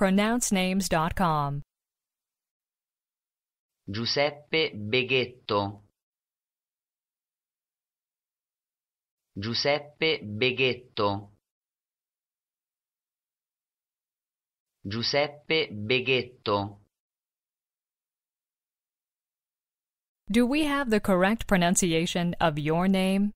pronouncenames.com. Giuseppe Beghetto Giuseppe Beghetto Giuseppe Beghetto Do we have the correct pronunciation of your name?